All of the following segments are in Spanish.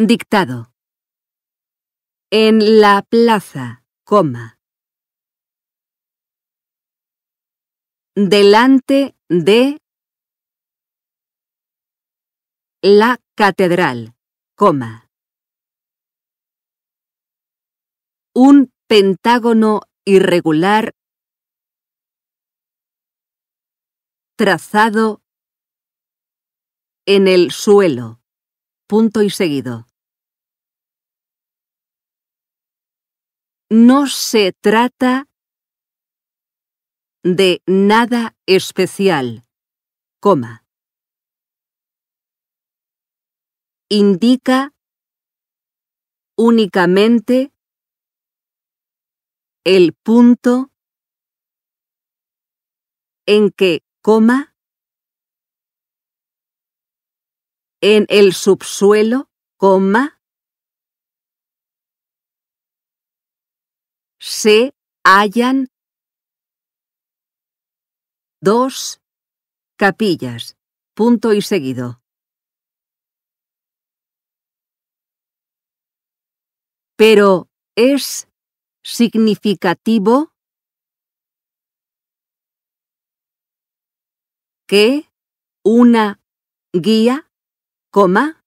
Dictado. En la plaza, coma. Delante de la catedral, coma. Un pentágono irregular trazado en el suelo, punto y seguido. no se trata de nada especial, coma. Indica únicamente el punto en que coma en el subsuelo, coma, se hallan dos capillas, punto y seguido. Pero es significativo que una guía, coma,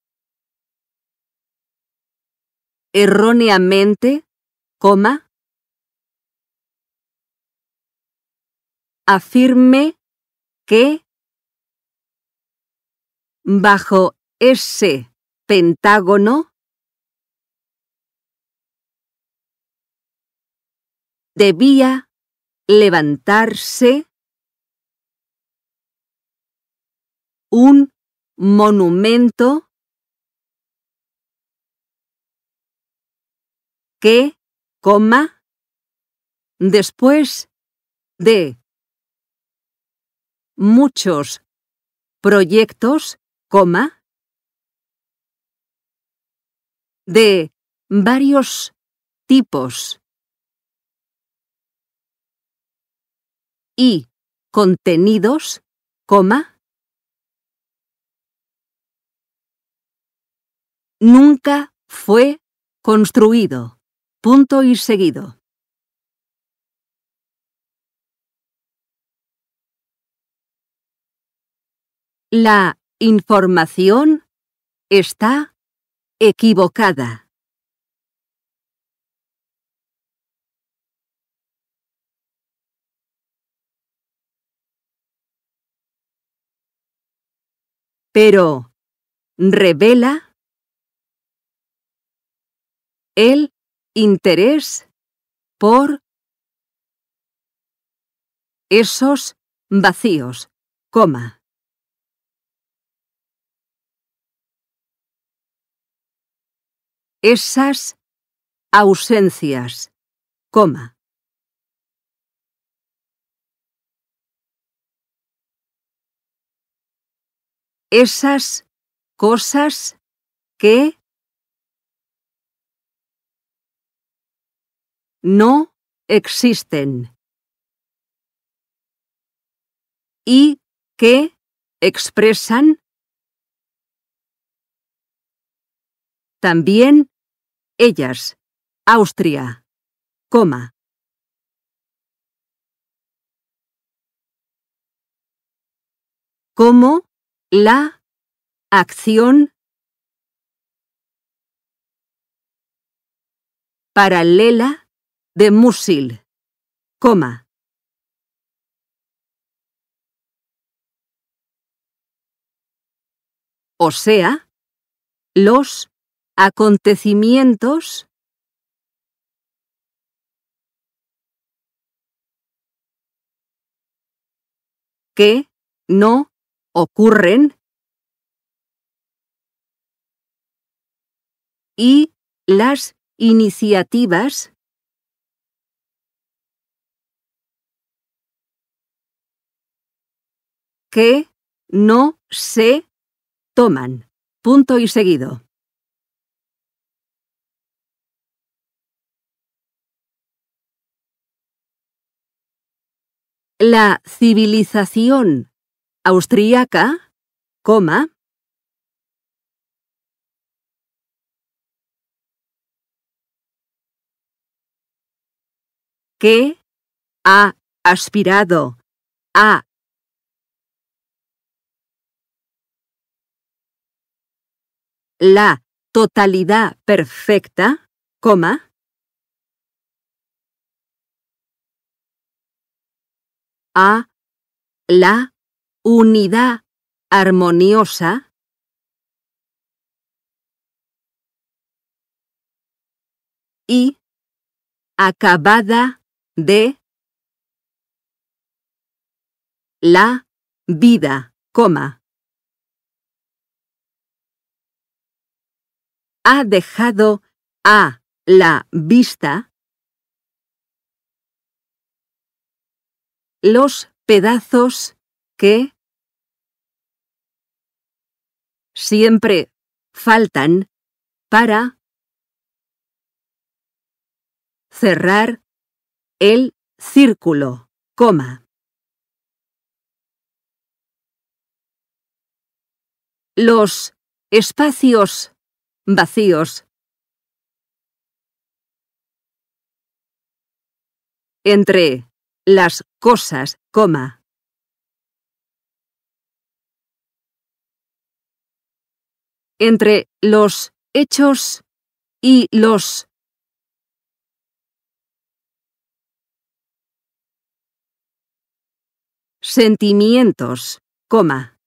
erróneamente, coma, afirme que bajo ese pentágono debía levantarse un monumento que, coma, después de muchos proyectos, coma, de varios tipos y contenidos, coma, nunca fue construido. Punto y seguido. La información está equivocada. Pero, ¿revela el interés por esos vacíos, coma? Esas ausencias, coma. Esas cosas que no existen y que expresan También ellas, Austria, coma. Como la acción paralela de Musil, coma. O sea, los acontecimientos que no ocurren y las iniciativas que no se toman. Punto y seguido. la civilización austríaca, coma, que ha aspirado a la totalidad perfecta, coma, a la unidad armoniosa y acabada de la vida, Ha dejado a la vista los pedazos que siempre faltan para cerrar el círculo, coma. Los espacios vacíos entre las cosas, coma. Entre los hechos y los sentimientos, coma.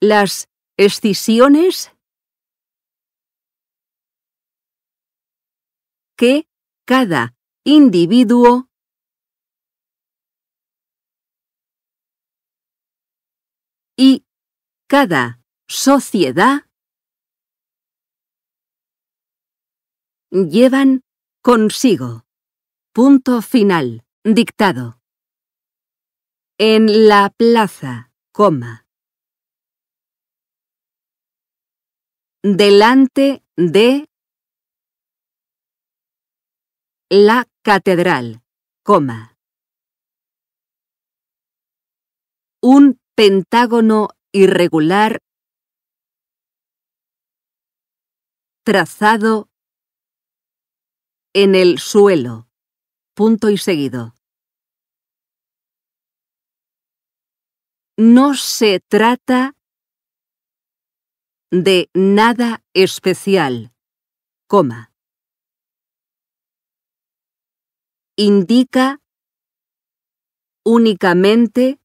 Las escisiones que cada individuo y cada sociedad llevan consigo. Punto final. Dictado. En la plaza, coma. Delante de la catedral, coma. Un pentágono irregular trazado en el suelo. Punto y seguido. No se trata de nada especial, coma. indica únicamente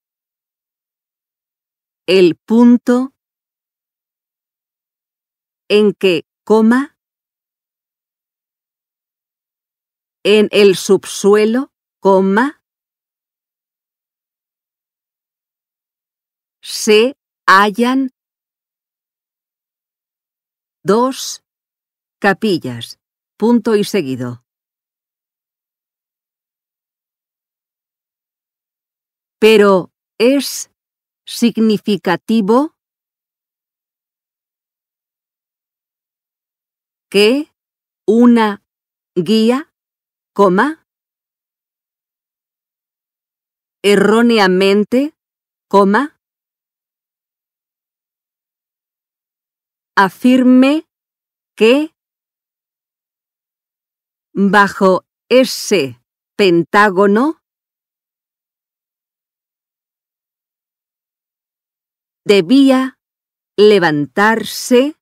el punto en que coma en el subsuelo, coma, se hallan dos capillas, punto y seguido. Pero, ¿es significativo? que una guía, coma, erróneamente, coma, afirme que bajo ese pentágono debía levantarse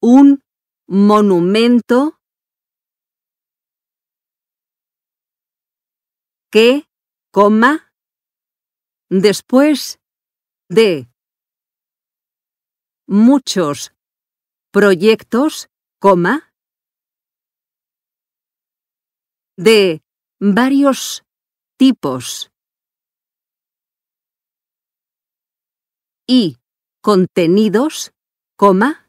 un monumento que, coma, después de muchos proyectos, coma, de varios tipos y contenidos, coma.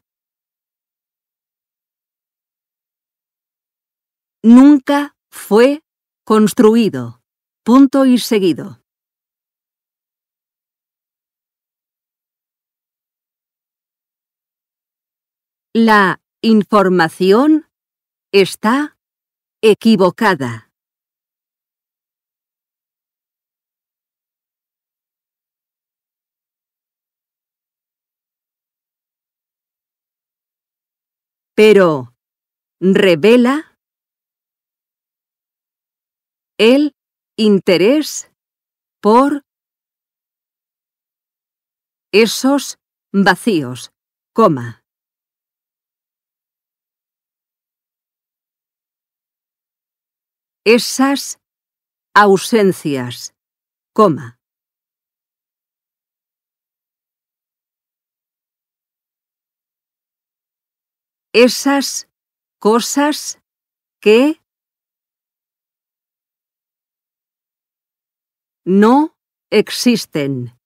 Nunca fue construido. Punto y seguido. La información está equivocada. pero revela el interés por esos vacíos, coma. Esas ausencias, coma. esas cosas que no existen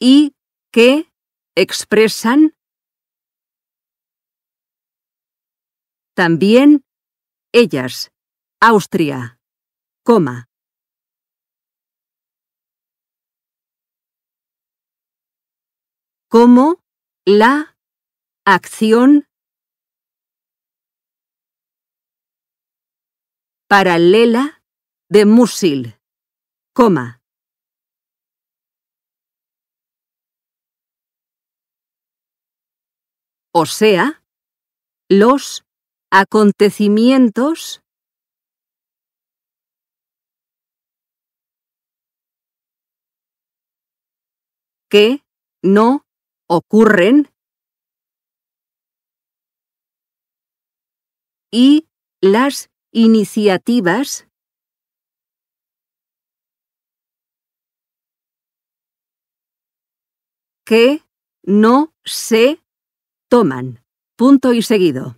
y que expresan también ellas, Austria, coma la acción paralela de Musil, coma. O sea, los acontecimientos que no ocurren y las iniciativas que no se toman. Punto y seguido.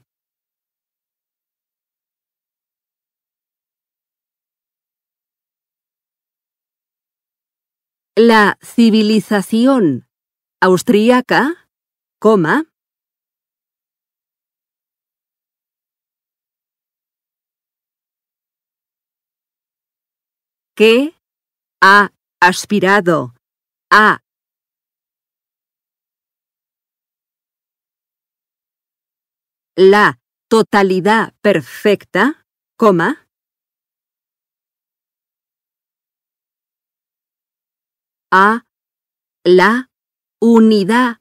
La civilización Austriaca, coma, que ha aspirado a la totalidad perfecta, coma, a la unidad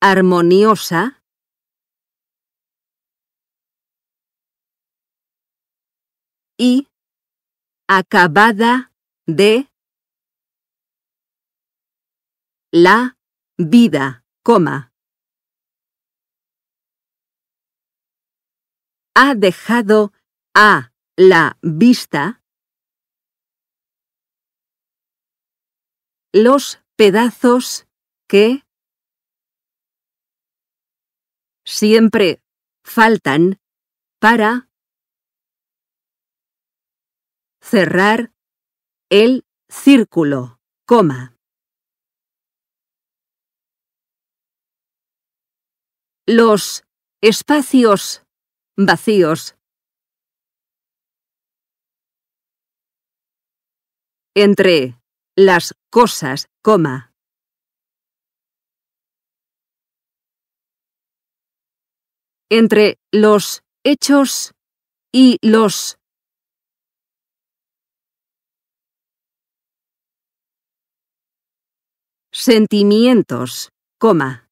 armoniosa, y acabada de la vida, Ha dejado a la vista los pedazos siempre faltan para cerrar el círculo, coma. Los espacios vacíos entre las cosas, coma. entre los hechos y los sentimientos, coma.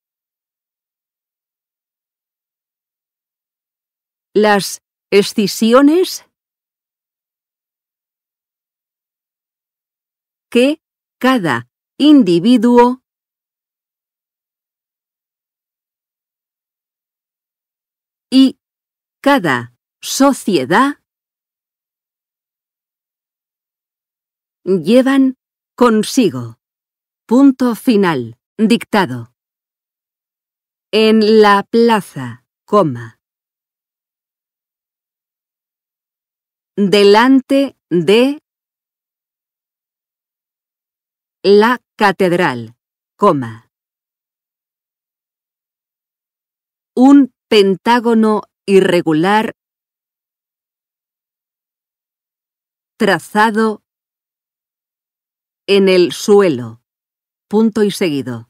Las escisiones que cada individuo y cada sociedad llevan consigo. Punto final. Dictado. En la plaza, coma. Delante de la catedral, coma. Un pentágono irregular trazado en el suelo. Punto y seguido.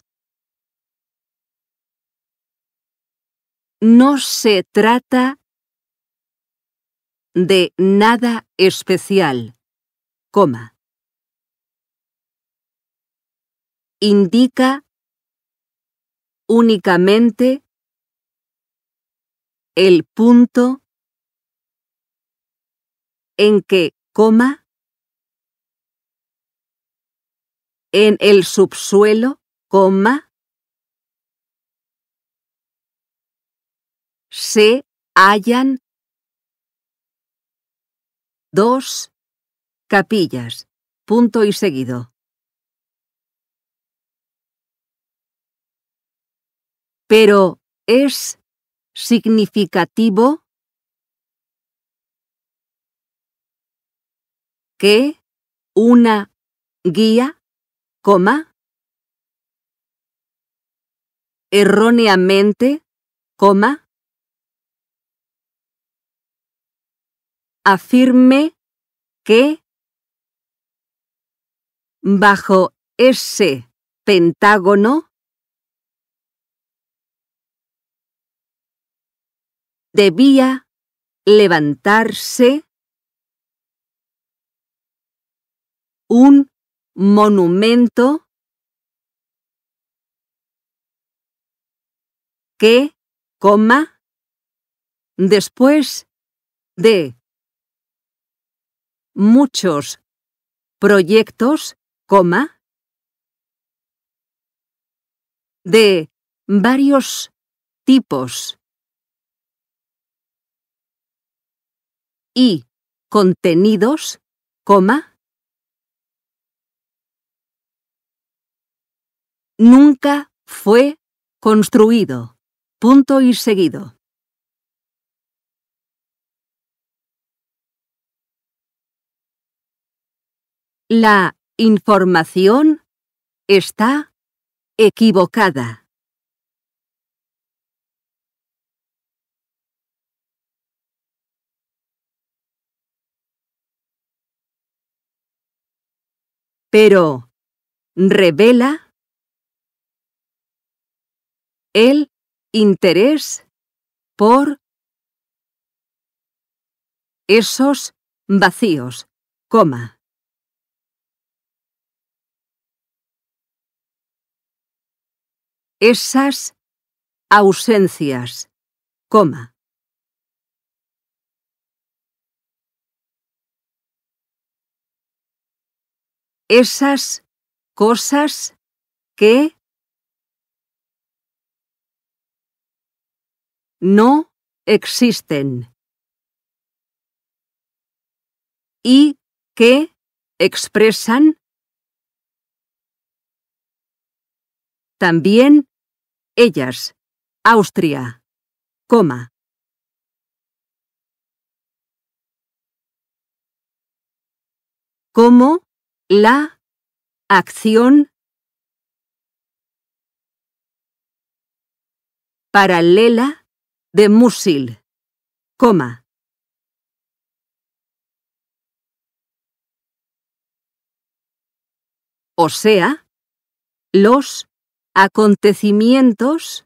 No se trata de nada especial, coma. Indica únicamente el punto en que coma en el subsuelo, coma, se hallan dos capillas, punto y seguido. Pero es significativo que una guía, coma, erróneamente, coma, afirme que bajo ese pentágono debía levantarse un monumento que, coma, después de muchos proyectos, coma, de varios tipos y contenidos, coma. Nunca fue construido. Punto y seguido. La información está equivocada. pero revela el interés por esos vacíos, coma. Esas ausencias, coma. esas cosas que no existen y que expresan también ellas, Austria, coma la acción paralela de Musil, coma. O sea, los acontecimientos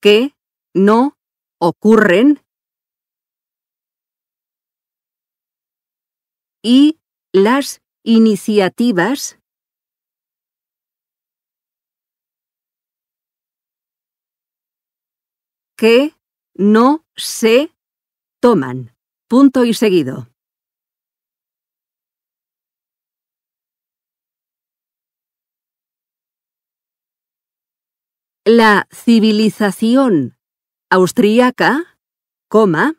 que no ocurren y las iniciativas que no se toman. Punto y seguido. La civilización Austriaca, coma,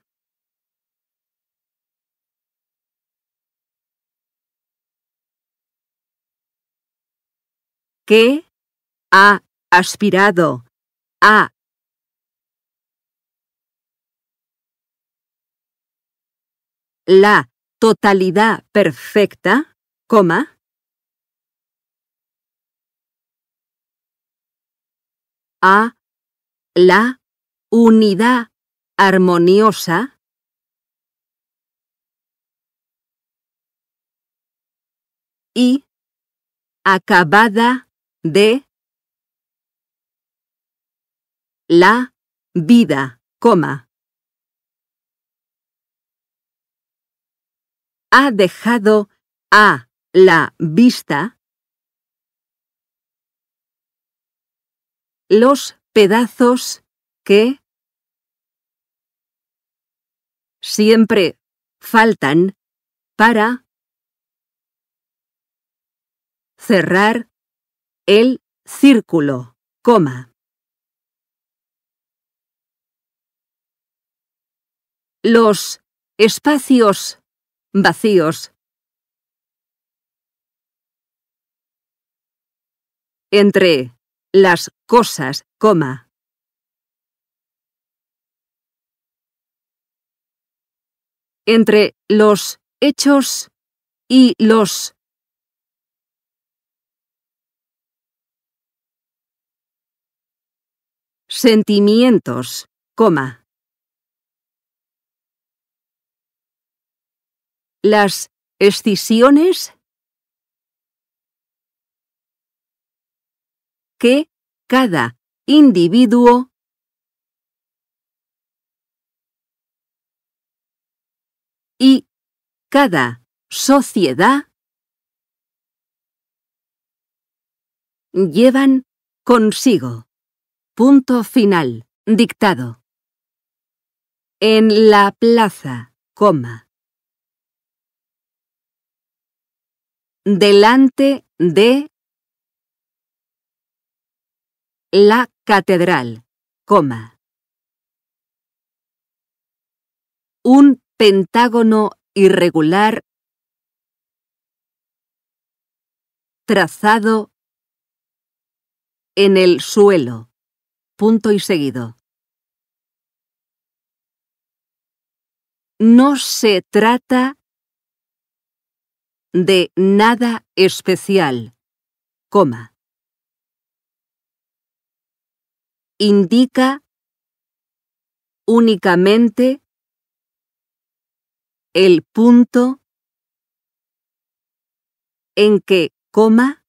que ha aspirado a la totalidad perfecta, coma, a la unidad armoniosa, y acabada de la vida, Ha dejado a la vista los pedazos que siempre faltan para cerrar el círculo, coma. Los espacios vacíos entre las cosas, coma. entre los hechos y los sentimientos, coma. Las escisiones que cada individuo y cada sociedad llevan consigo. Punto final. Dictado. En la plaza, coma. Delante de la catedral, coma. Un pentágono irregular trazado en el suelo. Punto y seguido. No se trata de nada especial, coma. Indica únicamente el punto en que coma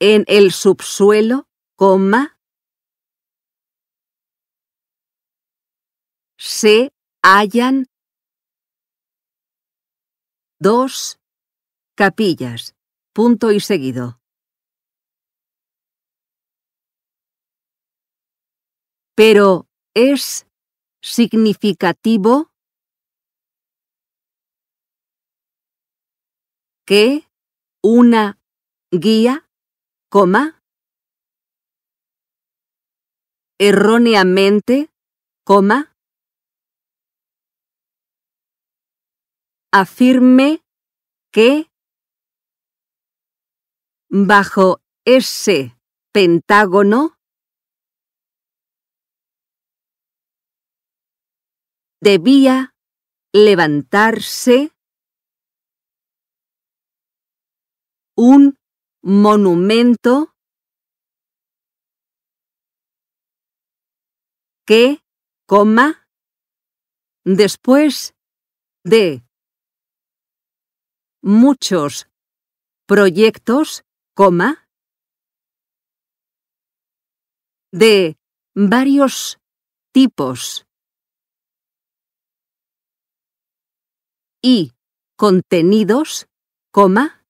en el subsuelo, coma, se hallan dos capillas, punto y seguido. Pero es significativo que una guía, coma, erróneamente, coma, afirme que bajo ese pentágono debía levantarse un monumento que, coma, después de muchos proyectos, coma, de varios tipos. y contenidos, coma.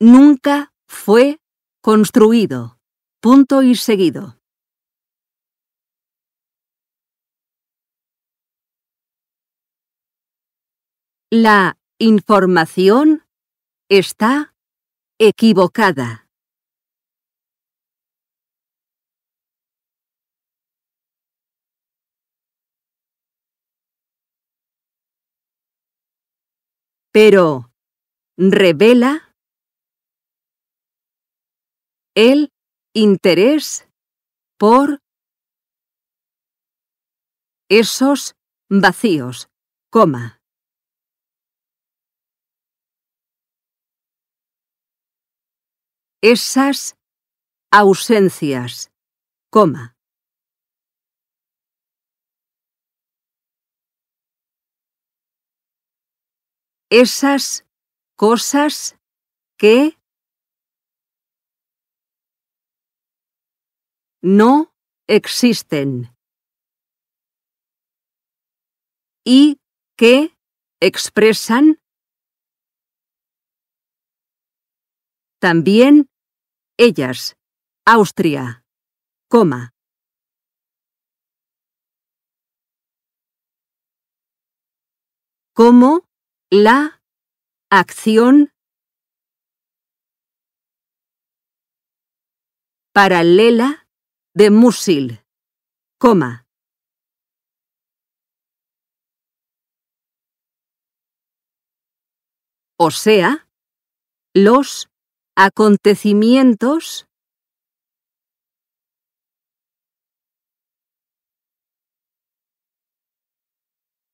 Nunca fue construido. Punto y seguido. La información está equivocada. Pero, ¿revela el interés por esos vacíos, coma? Esas ausencias, coma. esas cosas que no existen y que expresan también ellas, Austria, coma la acción paralela de Musil, coma. O sea, los acontecimientos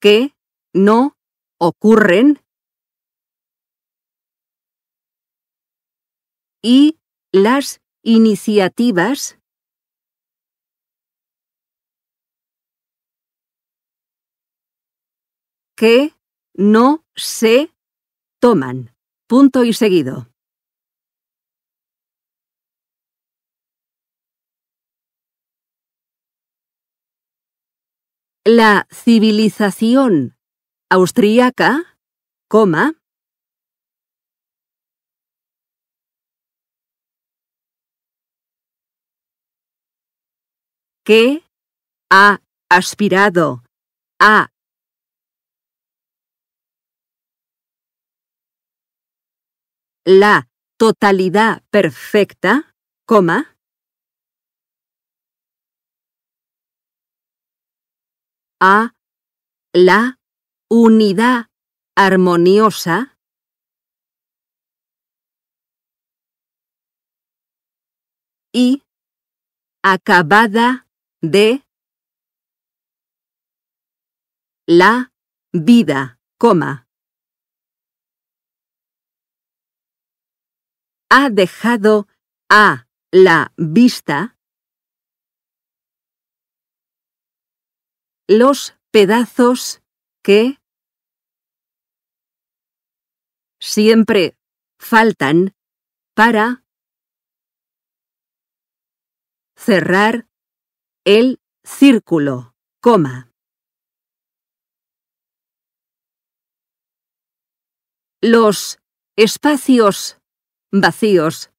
que no ocurren y las iniciativas que no se toman. Punto y seguido. La civilización Austriaca, coma. que ha aspirado a la totalidad perfecta, coma, a la unidad armoniosa y acabada de la vida, Ha dejado a la vista los pedazos que siempre faltan para cerrar el círculo, coma. Los espacios vacíos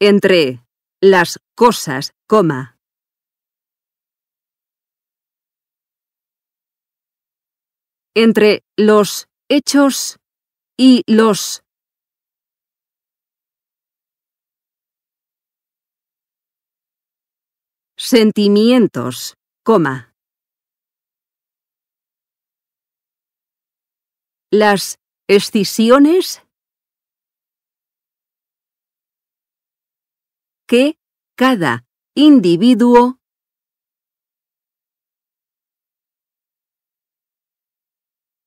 entre las cosas, coma. entre los hechos y los sentimientos, coma. Las escisiones que cada individuo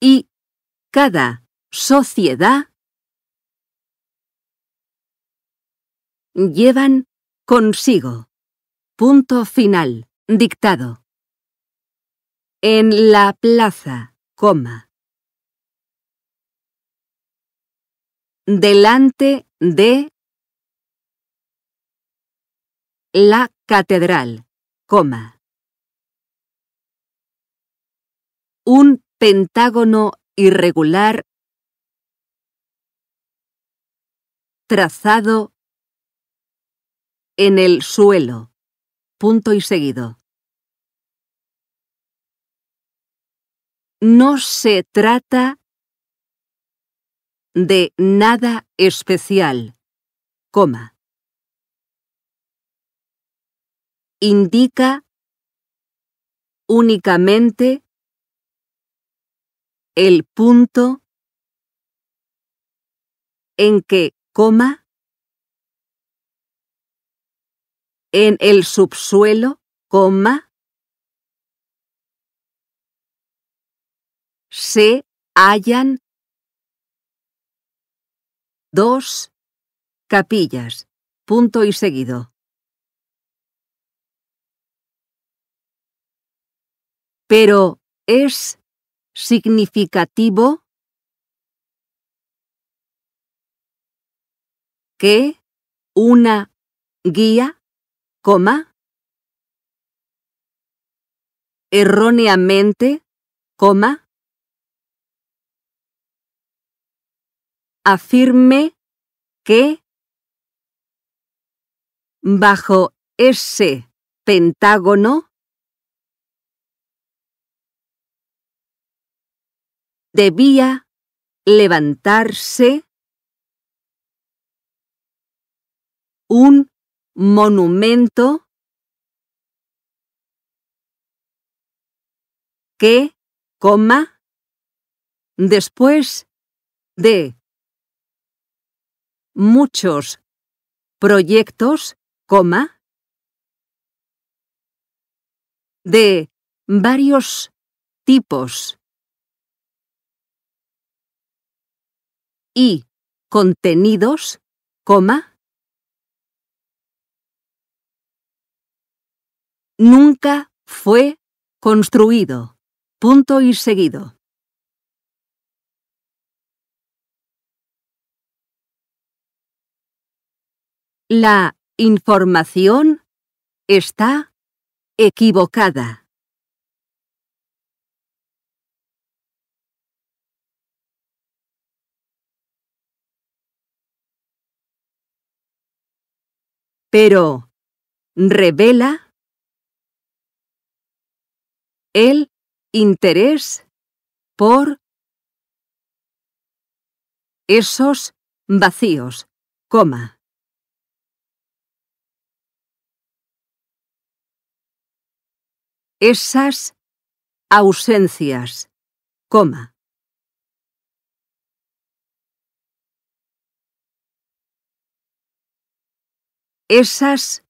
y cada sociedad llevan consigo. Punto final. Dictado. En la plaza, coma. Delante de la catedral, coma. Un pentágono irregular trazado en el suelo. Punto y seguido. No se trata de nada especial, coma. Indica únicamente el punto en que coma en el subsuelo, coma, se hallan dos capillas, punto y seguido. Pero es significativo que una guía, coma, erróneamente, coma, afirme que bajo ese pentágono debía levantarse un monumento que, coma, después de muchos proyectos, coma, de varios tipos. y contenidos, coma. Nunca fue construido. Punto y seguido. La información está equivocada. Pero, ¿revela el interés por esos vacíos, coma? Esas ausencias, coma. esas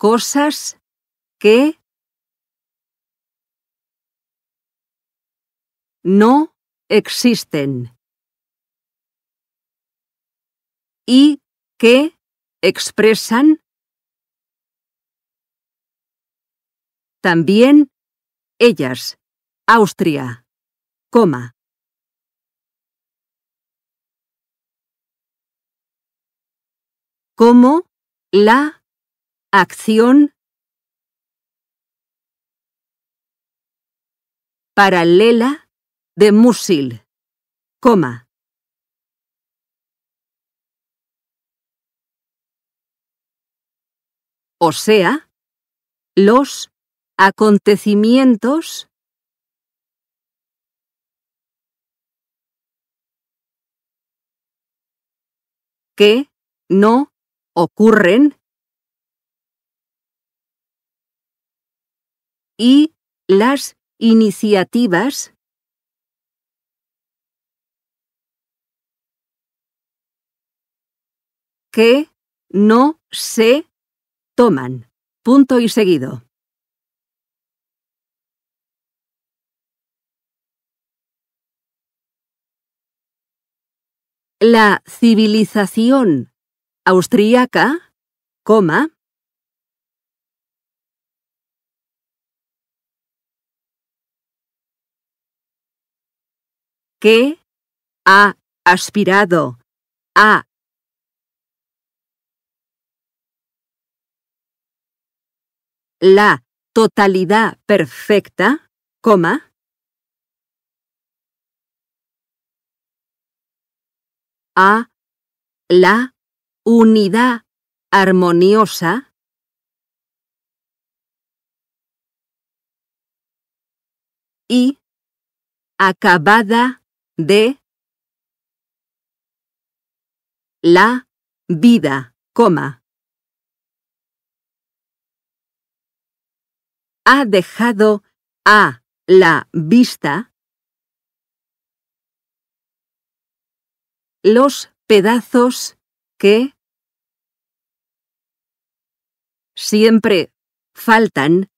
cosas que no existen y que expresan también ellas, Austria, coma la acción paralela de Musil, coma. O sea, los acontecimientos que no ocurren y las iniciativas que no se toman. Punto y seguido. La civilización Austriaca, coma. que ha aspirado a la totalidad perfecta, coma, a la unidad armoniosa y acabada de la vida, Ha dejado a la vista los pedazos que siempre faltan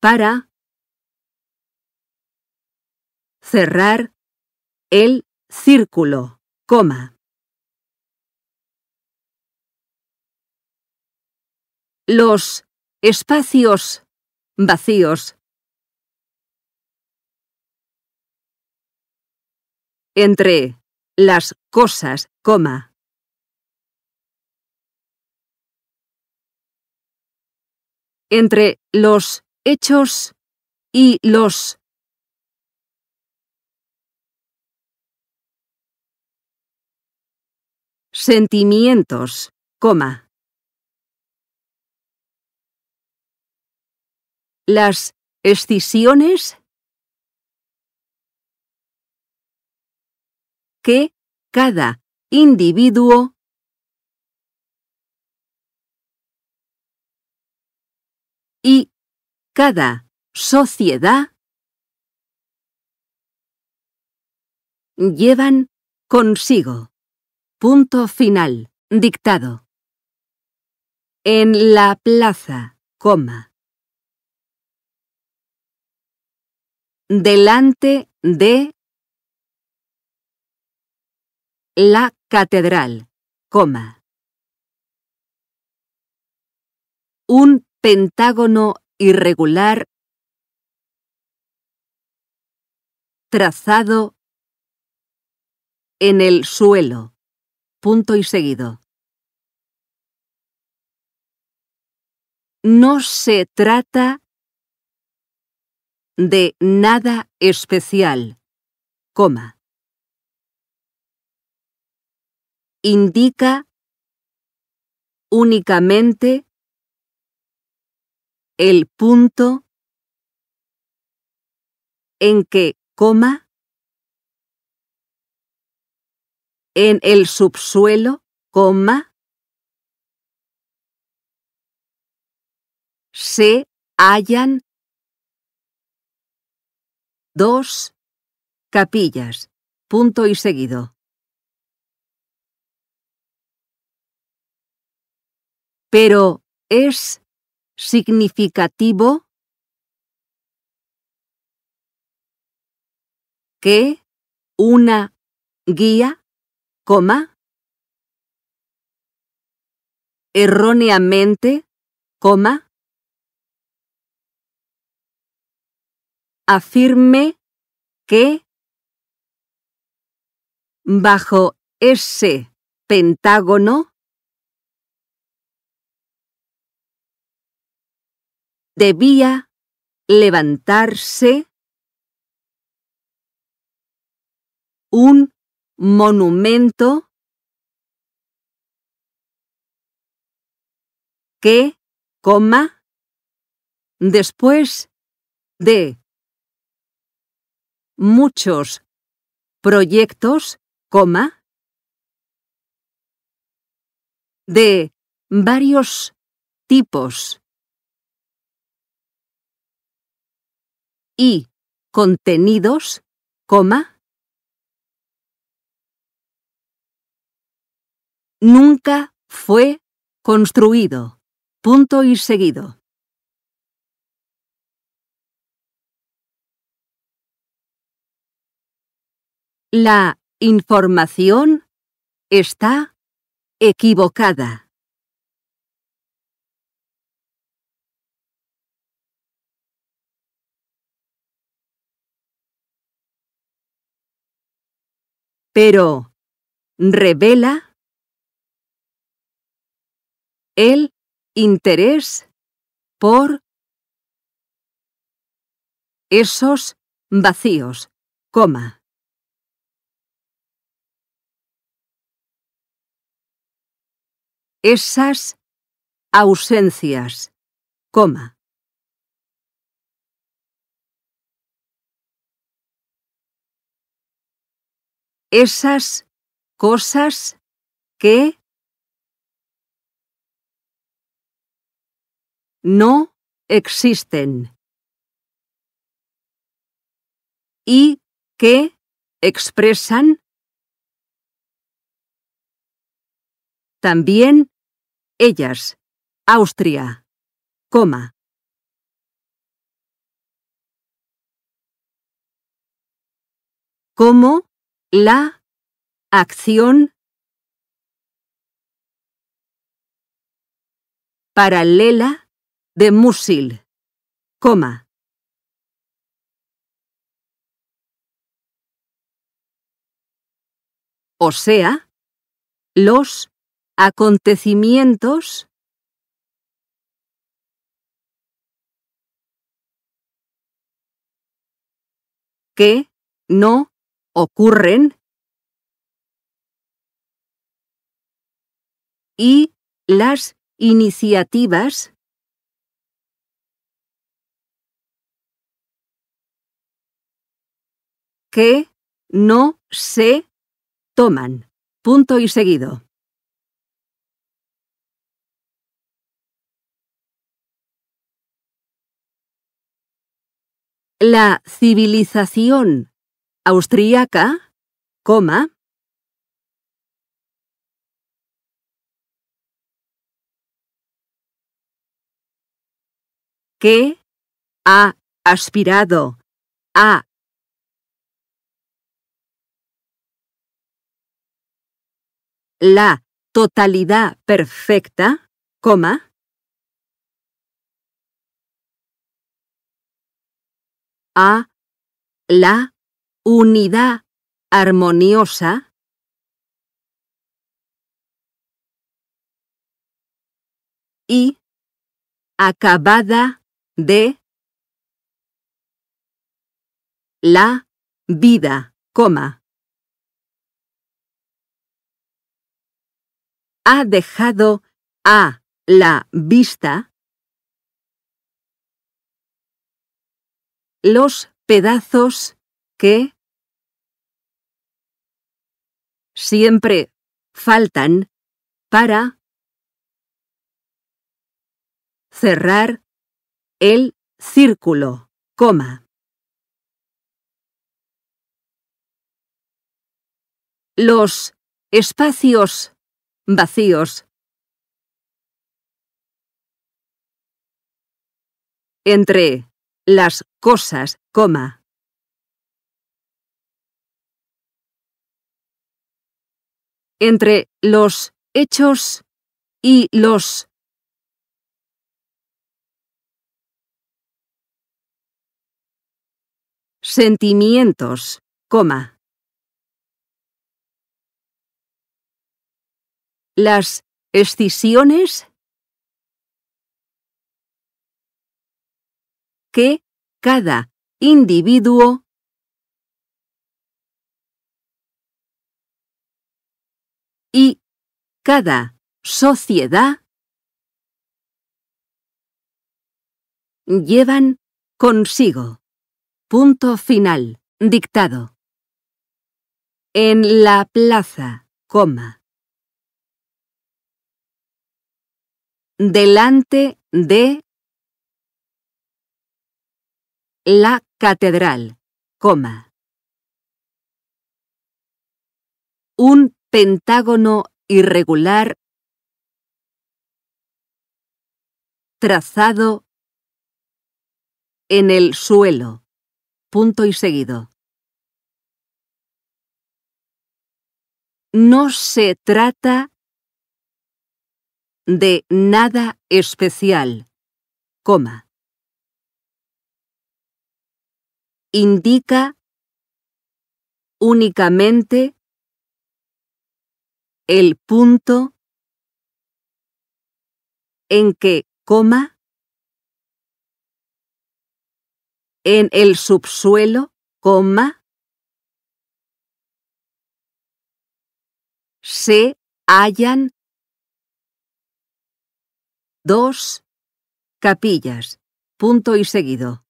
para cerrar el círculo, Los espacios vacíos entre las cosas, entre los hechos y los sentimientos, coma. Las escisiones que cada individuo y cada sociedad llevan consigo. Punto final. Dictado. En la plaza, coma. Delante de la catedral, coma. Un pentágono irregular trazado en el suelo. Punto y seguido. No se trata de nada especial, coma. Indica únicamente el punto en que coma en el subsuelo, coma, se hallan dos capillas, punto y seguido. Pero es significativo que una guía, coma, erróneamente, coma, afirme que bajo ese pentágono debía levantarse un monumento que, coma, después de muchos proyectos, coma, de varios tipos. y contenidos, coma. Nunca fue construido. Punto y seguido. La información está equivocada. Pero, ¿revela el interés por esos vacíos, coma? Esas ausencias, coma. esas cosas que no existen y que expresan también ellas, Austria, coma la acción paralela de Musil, coma. O sea, los acontecimientos que no ocurren y las iniciativas que no se toman. Punto y seguido. La civilización austríaca, coma. que ha aspirado a la totalidad perfecta, coma, a la unidad armoniosa y acabada de la vida, Ha dejado a la vista los pedazos que siempre faltan para cerrar el círculo, coma. Los espacios vacíos entre las cosas, entre los hechos y los sentimientos, coma. Las escisiones que cada individuo y cada sociedad llevan consigo. Punto final. Dictado. En la plaza, coma. Delante de la catedral, coma. Un pentágono irregular trazado en el suelo. Punto y seguido. No se trata de nada especial, coma. Indica únicamente el punto en que coma en el subsuelo, coma, se hallan dos capillas, punto y seguido.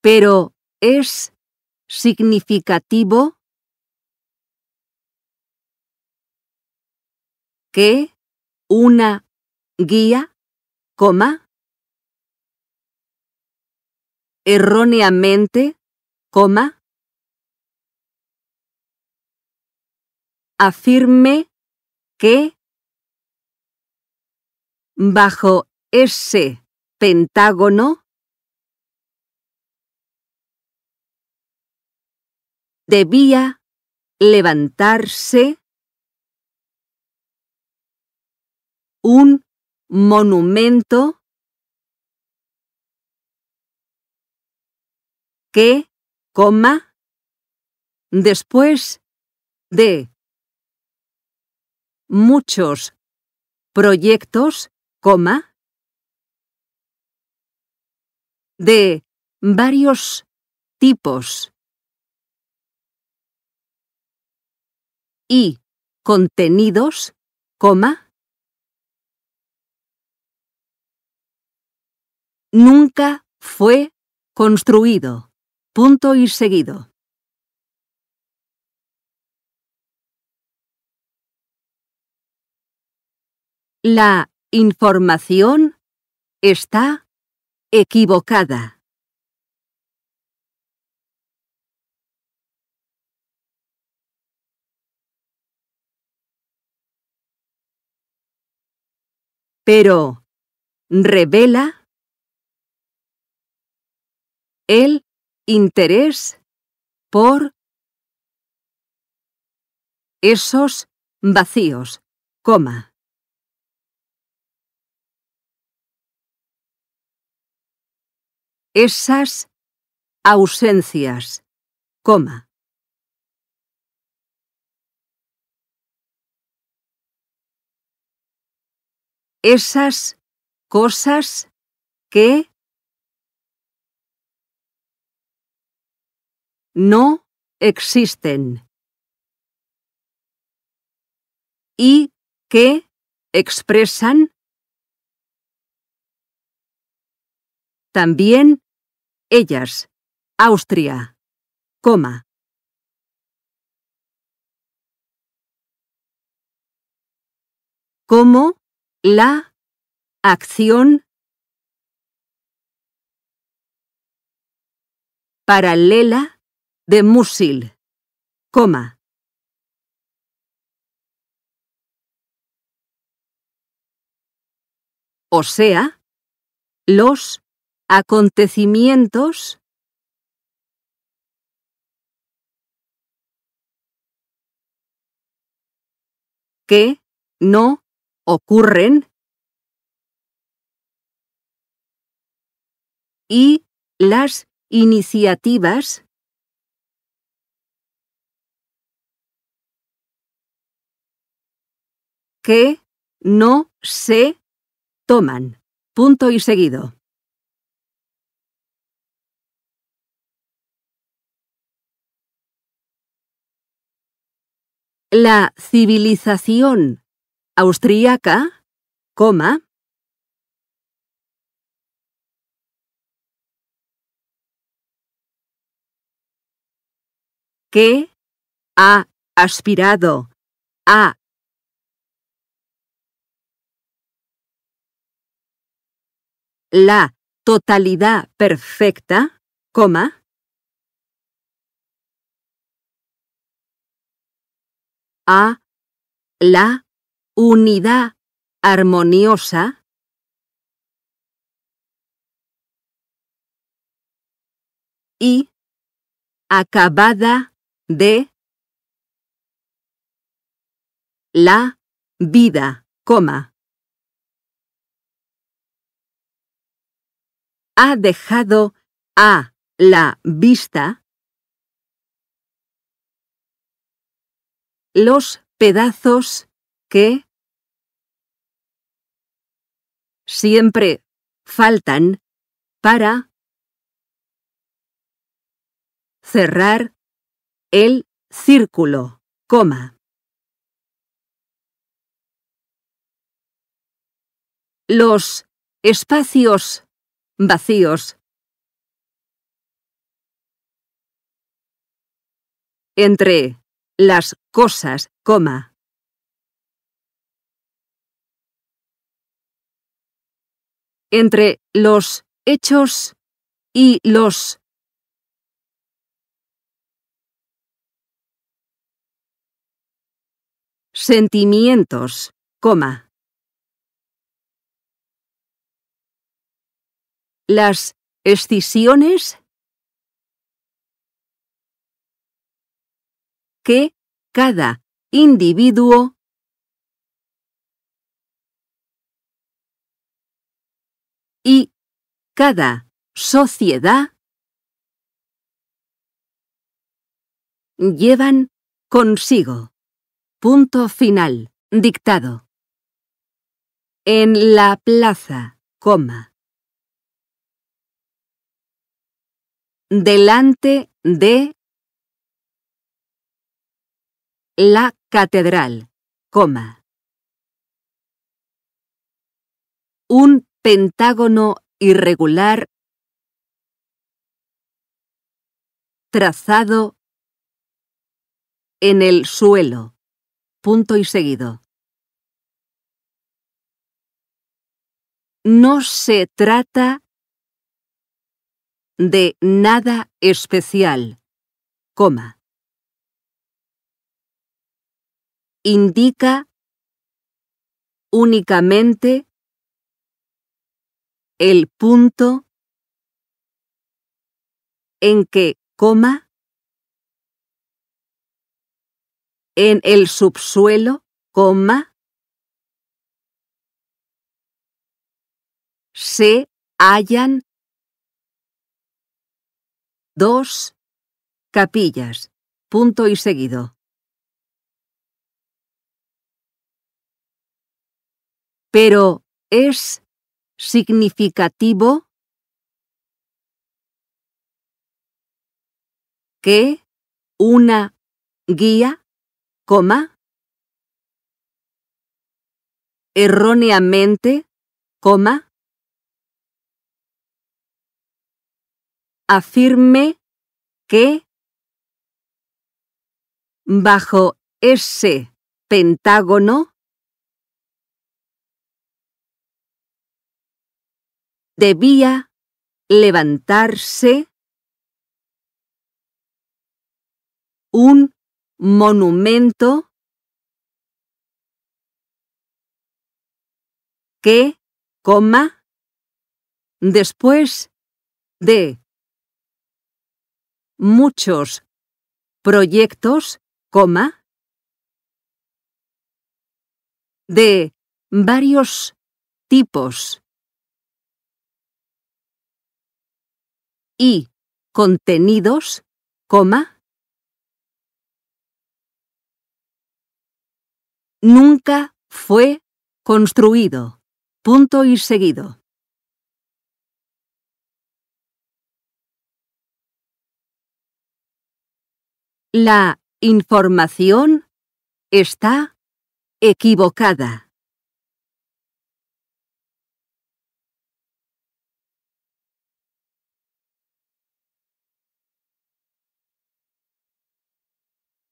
Pero es significativo que una guía, coma, erróneamente, coma, afirme que bajo ese pentágono debía levantarse un monumento que, coma, después de muchos proyectos, coma, de varios tipos. y contenidos, coma. Nunca fue construido. Punto y seguido. La información está equivocada. Pero, ¿revela el interés por esos vacíos, coma? Esas ausencias, coma. esas cosas que no existen y que expresan también ellas, Austria, coma la acción paralela de Musil, coma. O sea, los acontecimientos que no ocurren y las iniciativas que no se toman. Punto y seguido. La civilización Austriaca, coma. que ha aspirado a la totalidad perfecta, coma, a la unidad armoniosa y acabada de la vida, Ha dejado a la vista los pedazos que siempre faltan para cerrar el círculo, Los espacios vacíos entre las cosas, entre los hechos y los sentimientos, coma. Las escisiones que cada individuo y cada sociedad llevan consigo. Punto final. Dictado. En la plaza, coma. Delante de la catedral, coma. Un pentágono irregular trazado en el suelo. Punto y seguido. No se trata de nada especial, coma. Indica únicamente el punto en que coma en el subsuelo, coma, se hallan dos capillas, punto y seguido. Pero es significativo que una guía, coma, erróneamente, coma, afirme que bajo ese pentágono debía levantarse un monumento que, coma, después de muchos proyectos, coma, de varios tipos. y contenidos, coma. Nunca fue construido. Punto y seguido. La información está equivocada.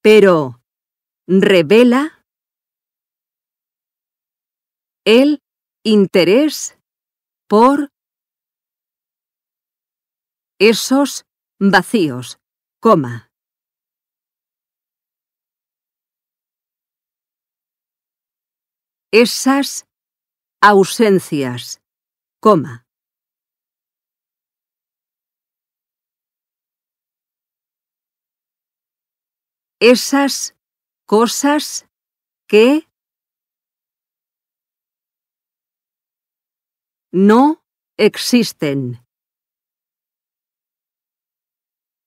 pero revela el interés por esos vacíos, coma. Esas ausencias, coma. esas cosas que no existen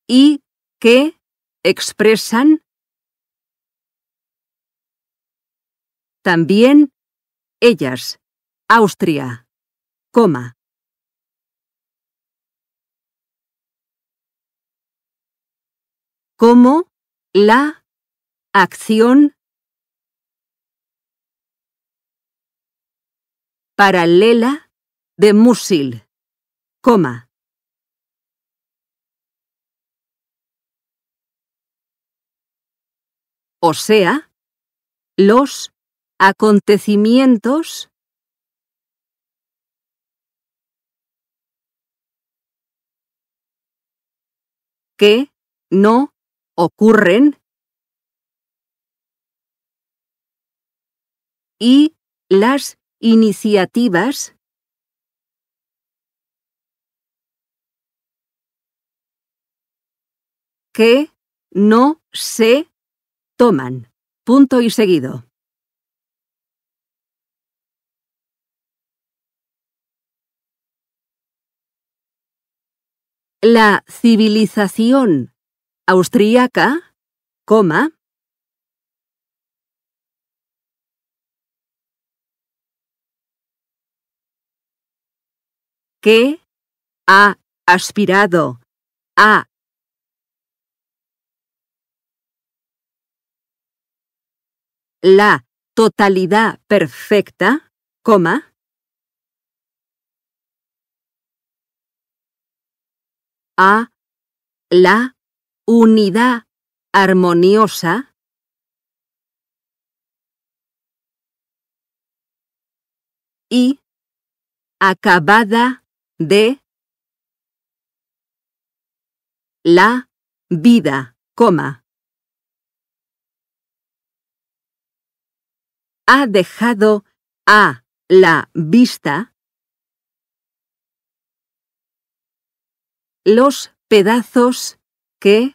y que expresan también ellas, Austria, coma la acción paralela de Musil, coma. O sea, los acontecimientos que no ocurren y las iniciativas que no se toman. Punto y seguido. La civilización Austriaca, coma. que ha aspirado a la totalidad perfecta, coma, a la unidad armoniosa y acabada de la vida, Ha dejado a la vista los pedazos que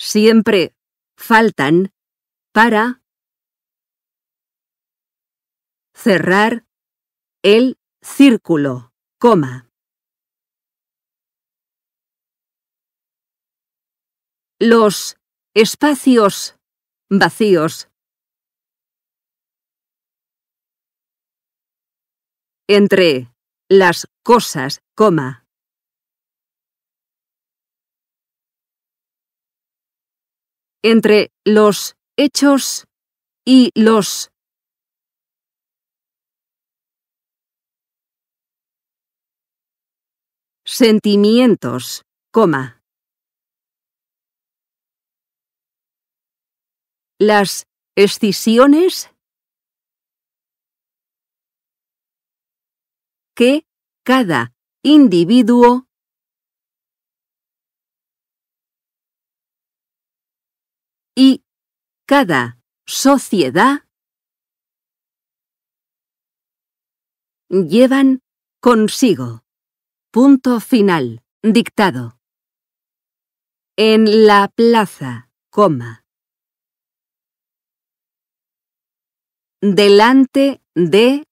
Siempre faltan para cerrar el círculo, coma. Los espacios vacíos entre las cosas, entre los hechos y los sentimientos, coma. Las escisiones que cada individuo y cada sociedad llevan consigo. Punto final. Dictado. En la plaza, coma. Delante de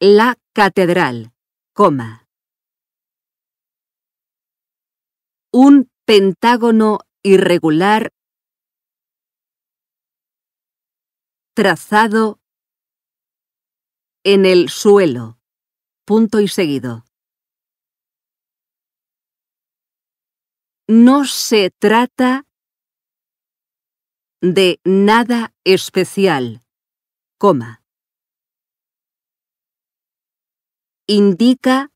la catedral, coma. Un pentágono irregular trazado en el suelo. Punto y seguido. No se trata de nada especial, coma. Indica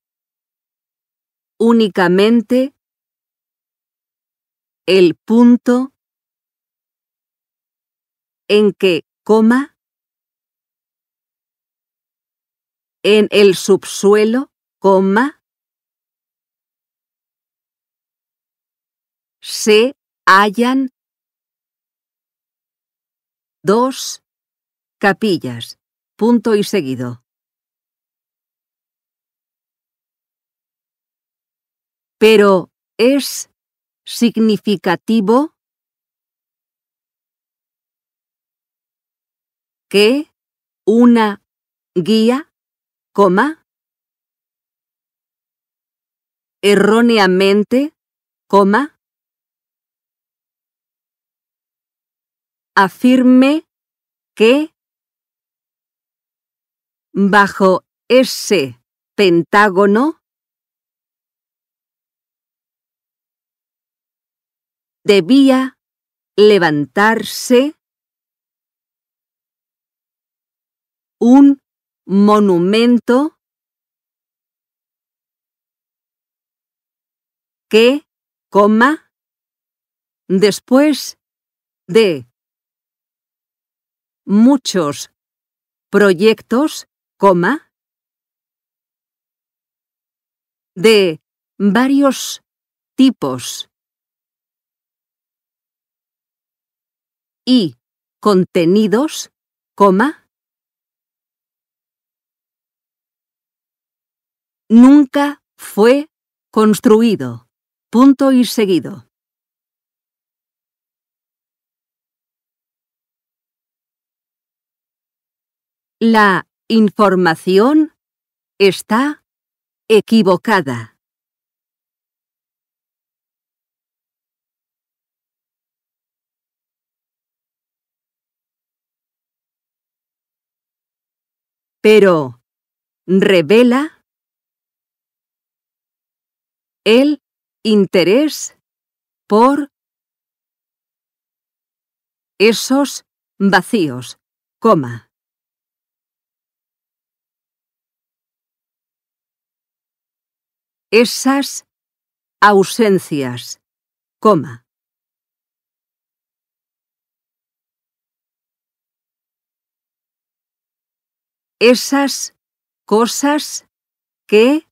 únicamente el punto en que coma en el subsuelo, coma, se hallan dos capillas, punto y seguido. Pero es significativo que una guía, coma, erróneamente, coma, afirme que bajo ese pentágono debía levantarse un monumento que, coma, después de muchos proyectos, coma, de varios tipos. y contenidos, coma. Nunca fue construido. Punto y seguido. La información está equivocada. pero revela el interés por esos vacíos, coma. Esas ausencias, coma. esas cosas que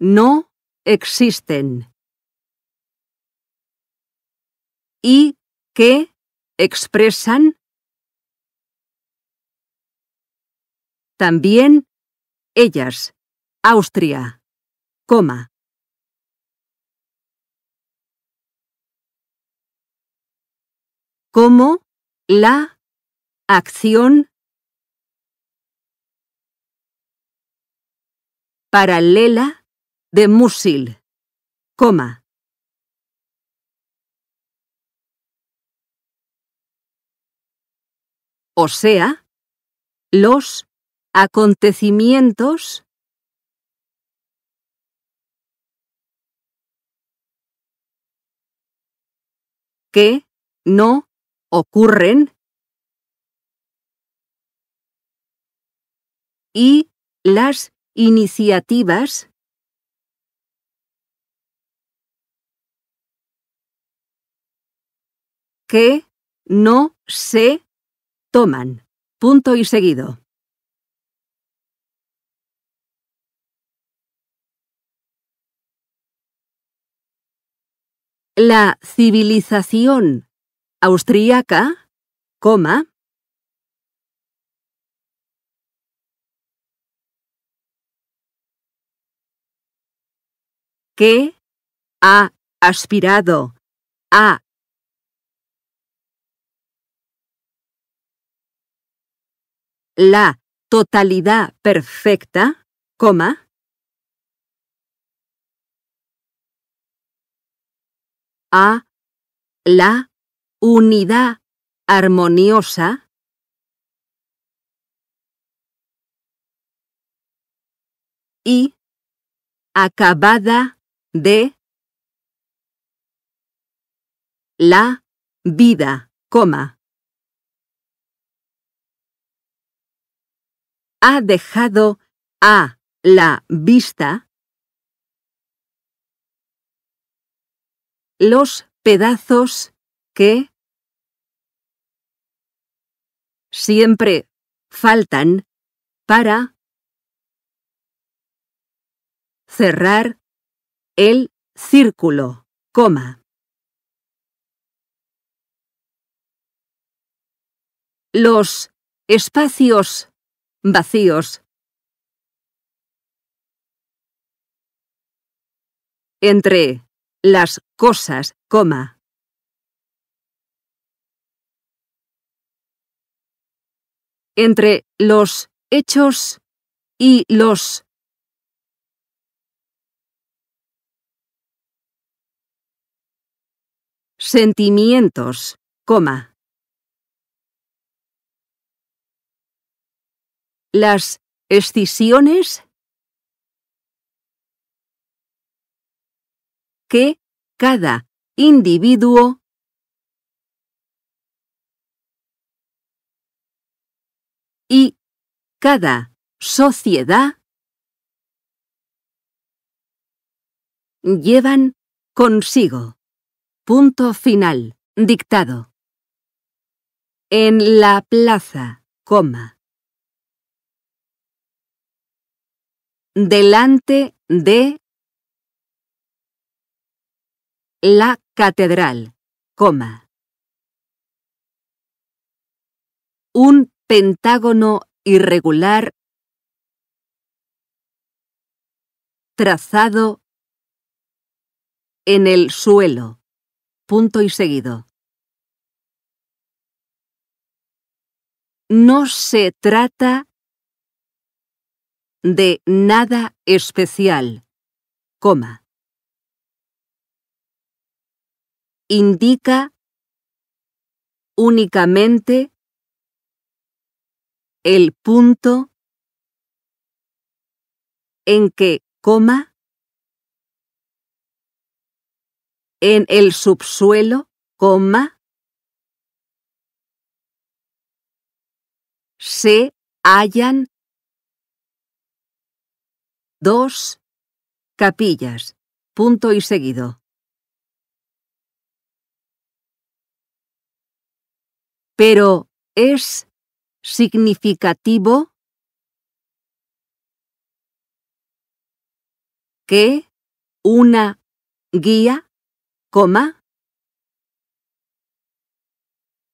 no existen y que expresan también ellas, Austria, coma la acción paralela de Musil, coma. o sea, los acontecimientos que no ocurren y las iniciativas que no se toman. Punto y seguido. La civilización austríaca, coma. que ha aspirado a la totalidad perfecta, coma, a la unidad armoniosa y acabada de la vida, coma. Ha dejado a la vista los pedazos que siempre faltan para cerrar el círculo, coma. Los espacios vacíos entre las cosas, coma, entre los hechos y los sentimientos, coma. Las escisiones que cada individuo y cada sociedad llevan consigo. Punto final. Dictado. En la plaza, coma. Delante de la catedral, coma. Un Pentágono irregular. Trazado en el suelo. Punto y seguido. No se trata de nada especial, coma. Indica únicamente el punto en que coma en el subsuelo, coma, se hallan dos capillas, punto y seguido. Pero es significativo que una guía, coma,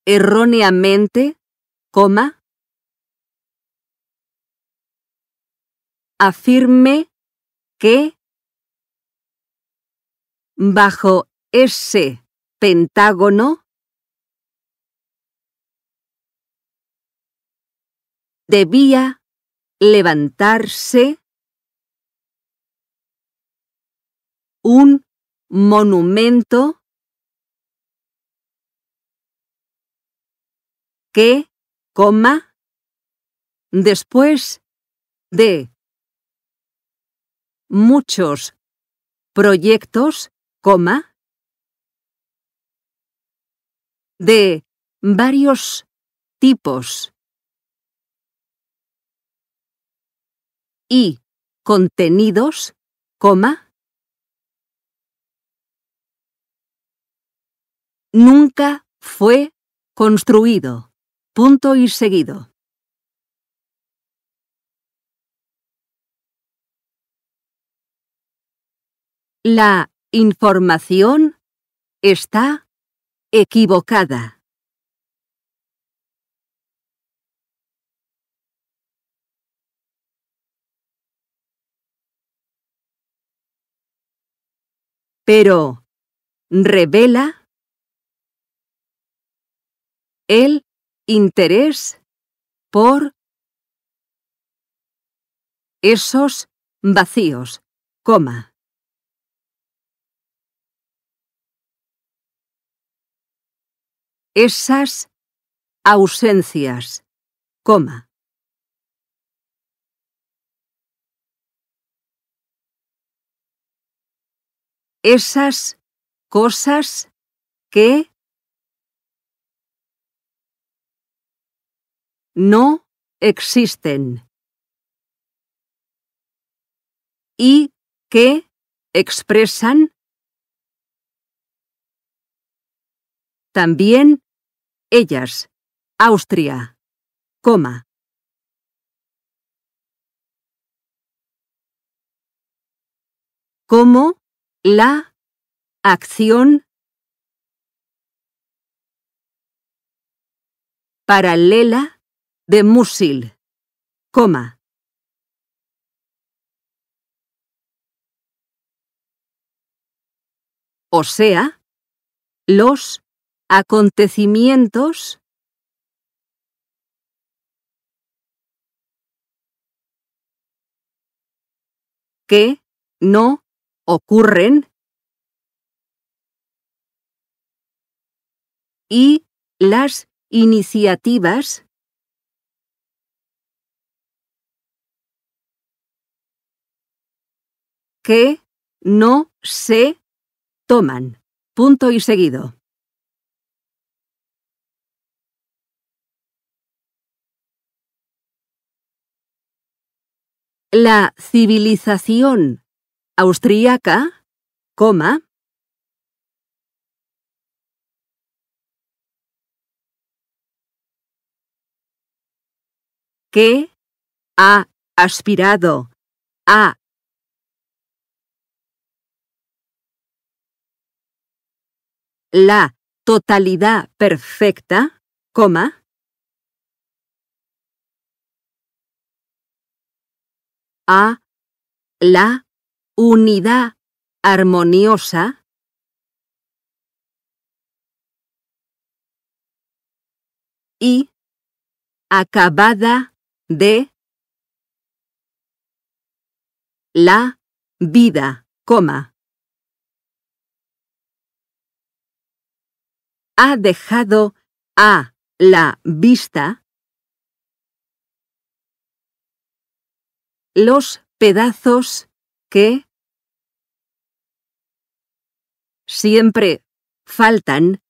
erróneamente, coma, afirme que bajo ese pentágono debía levantarse un monumento que, coma, después de muchos proyectos, coma, de varios tipos. y contenidos, coma. Nunca fue construido. Punto y seguido. La información está equivocada. Pero, ¿revela el interés por esos vacíos, coma. Esas ausencias, coma. esas cosas que no existen y que expresan también ellas, Austria, coma la acción paralela de Musil, coma. O sea, los acontecimientos que no ocurren y las iniciativas que no se toman. Punto y seguido. La civilización austríaca, coma. que ha aspirado a la totalidad perfecta, coma, a la unidad armoniosa y acabada de la vida, Ha dejado a la vista los pedazos que siempre faltan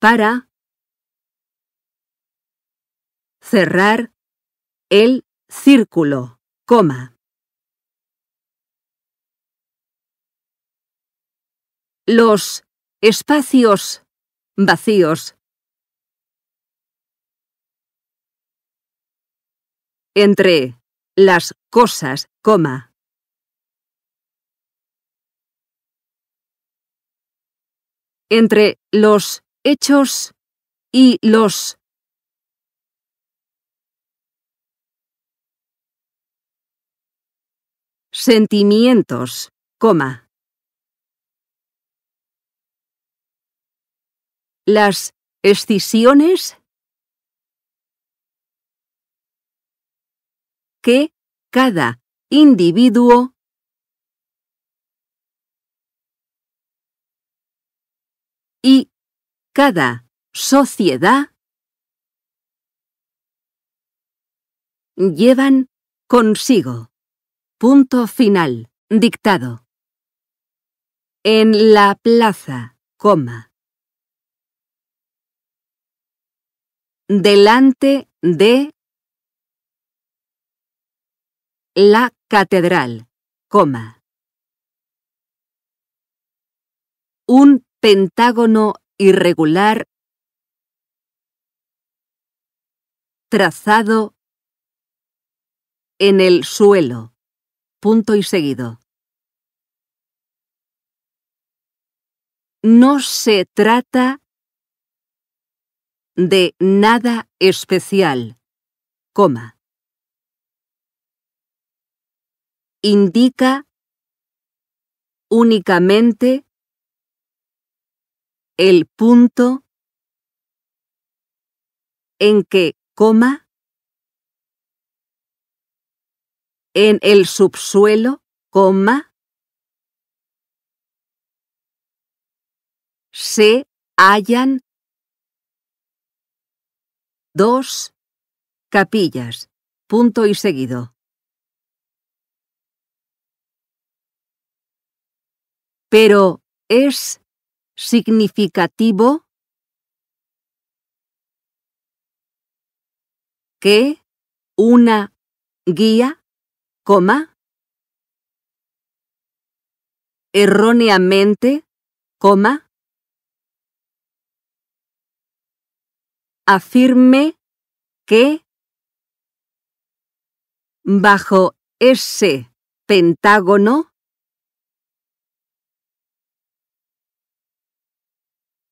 para cerrar el círculo, coma. Los espacios vacíos entre las cosas, coma. entre los hechos y los sentimientos, coma. Las escisiones que cada individuo y cada sociedad llevan consigo. Punto final. Dictado. En la plaza, coma. Delante de la catedral, coma. Un pentágono irregular trazado en el suelo. Punto y seguido. No se trata de nada especial, coma. Indica únicamente el punto en que coma en el subsuelo, coma, se hallan dos capillas, punto y seguido. Pero es significativo que una guía, coma, erróneamente, coma, afirme que bajo ese pentágono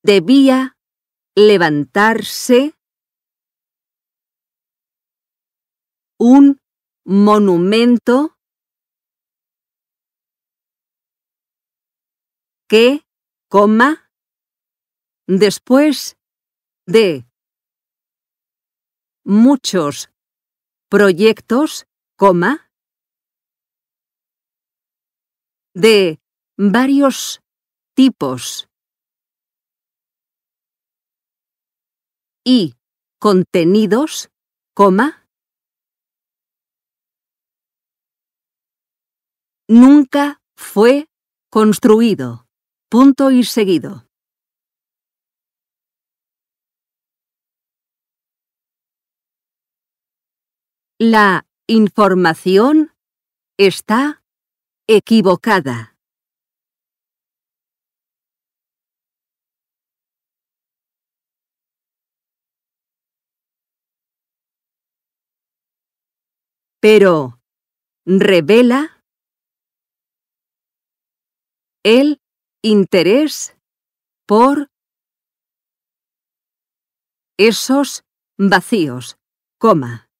debía levantarse un monumento que, coma, después de muchos proyectos, coma, de varios tipos. y contenidos, coma. Nunca fue construido. Punto y seguido. La información está equivocada. pero revela el interés por esos vacíos, coma.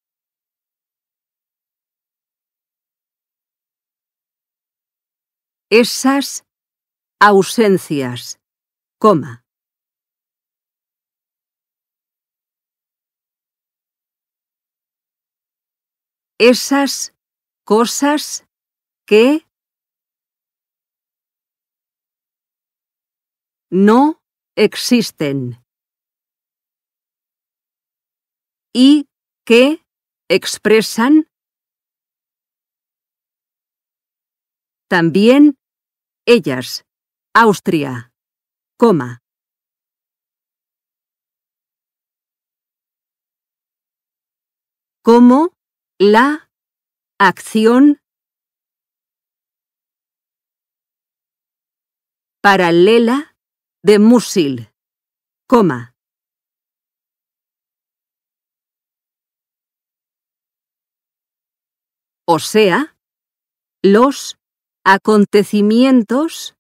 Esas ausencias, coma. esas cosas que no existen y que expresan también ellas, Austria, coma. Como la acción paralela de Musil, coma. O sea, los acontecimientos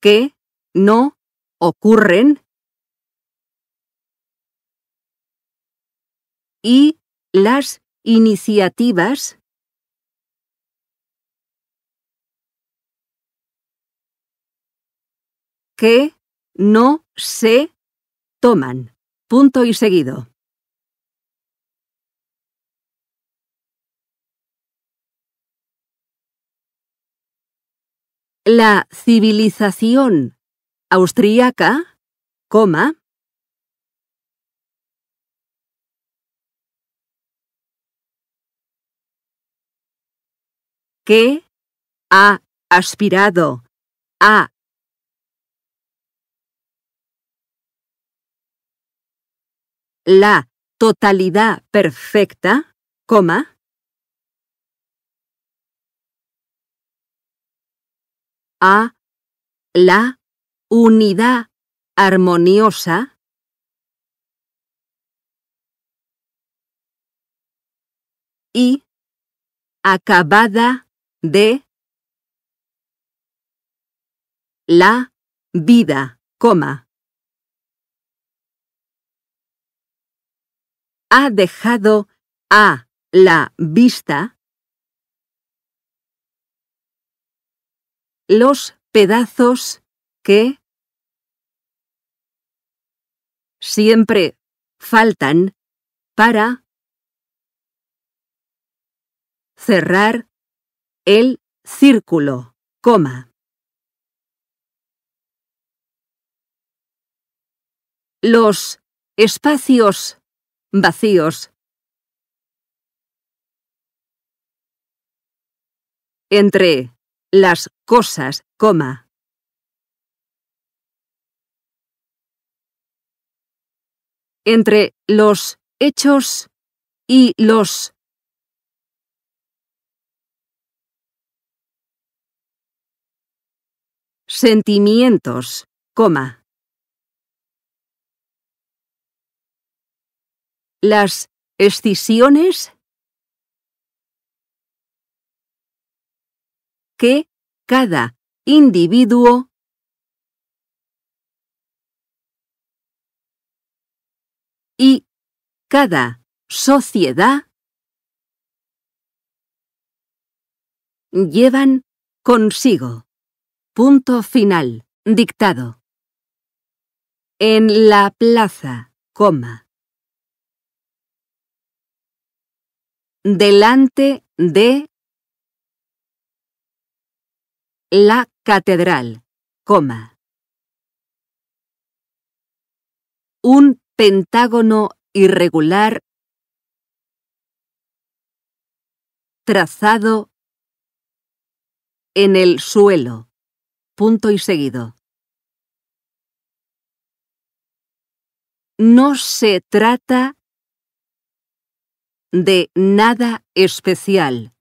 que no ocurren y las iniciativas que no se toman. Punto y seguido. La civilización Austriaca, que ha aspirado a la totalidad perfecta, coma, a la unidad armoniosa y acabada de la vida, Ha dejado a la vista los pedazos que siempre faltan para cerrar el círculo, coma. Los espacios vacíos entre las cosas, coma. entre los hechos y los sentimientos, coma. Las escisiones que cada individuo y cada sociedad llevan consigo. Punto final. Dictado. En la plaza, coma. Delante de la catedral, coma. Un pentágono irregular trazado en el suelo. Punto y seguido. No se trata de nada especial,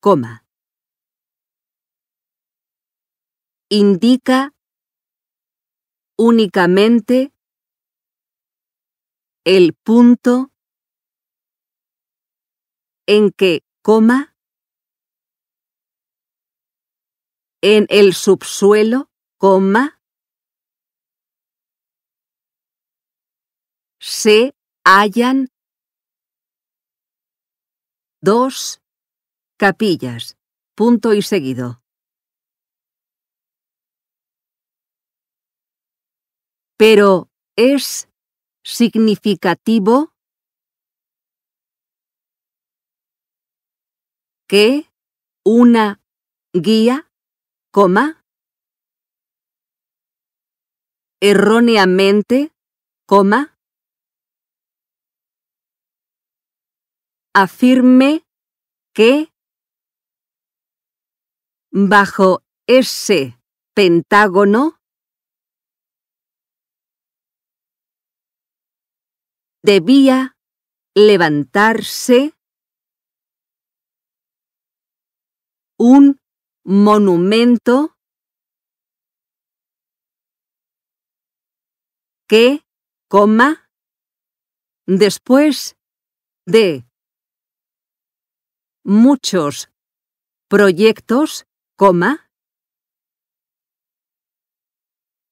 coma. Indica únicamente el punto en que coma en el subsuelo, coma, se hallan dos capillas, punto y seguido. Pero es significativo que una guía, coma, erróneamente, coma, afirme que bajo ese pentágono debía levantarse un monumento que, coma, después de muchos proyectos, coma,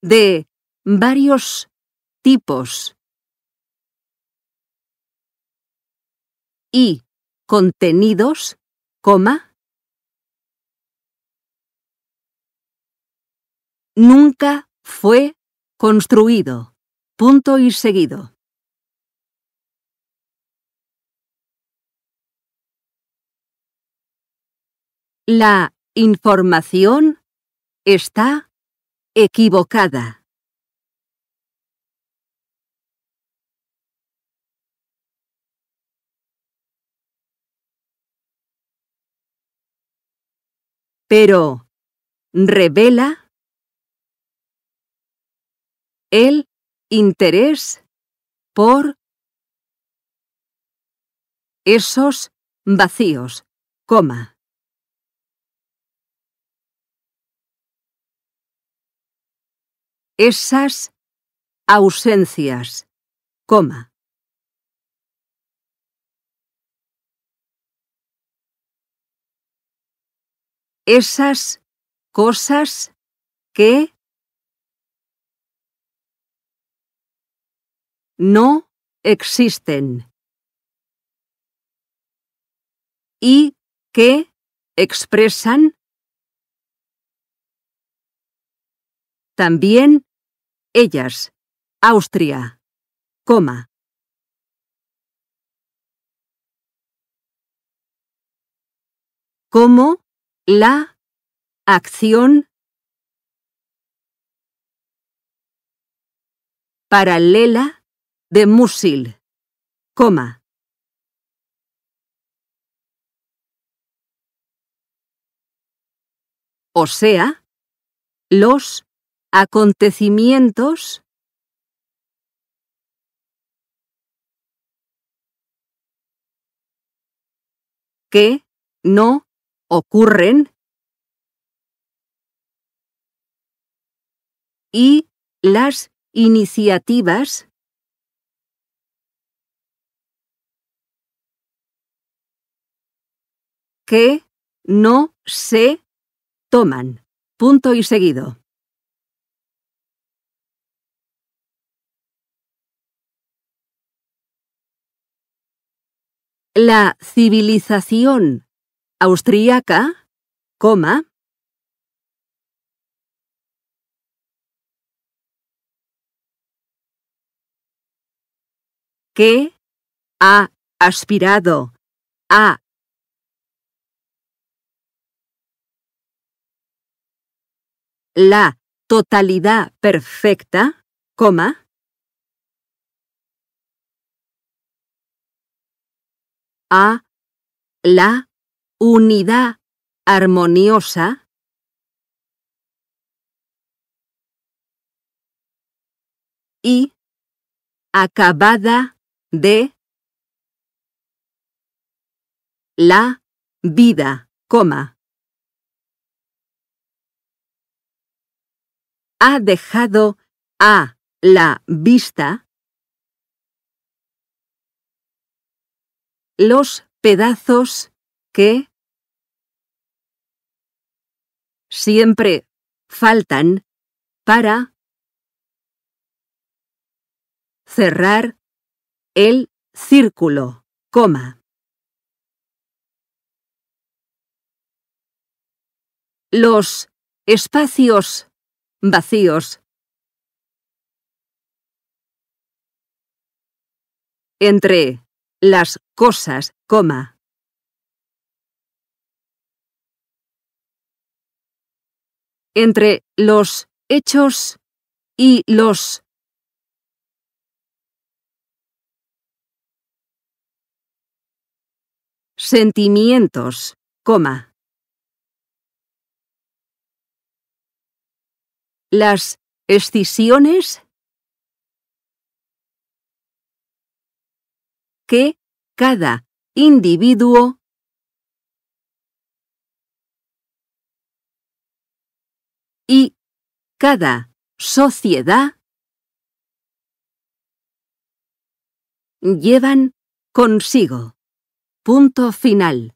de varios tipos. y contenidos, coma. Nunca fue construido. Punto y seguido. La información está equivocada. pero revela el interés por esos vacíos, coma. Esas ausencias, coma. esas cosas que no existen y que expresan también ellas, Austria, coma. Como la acción paralela de Musil, coma. o sea, los acontecimientos que no ocurren y las iniciativas que no se toman. Punto y seguido. La civilización Austriaca, que ha aspirado a la totalidad perfecta, coma, a la unidad armoniosa y acabada de la vida, coma. Ha dejado a la vista los pedazos que siempre faltan para cerrar el círculo, coma. Los espacios vacíos entre las cosas, coma. entre los hechos y los sentimientos, coma. Las escisiones que cada individuo y cada sociedad llevan consigo. Punto final.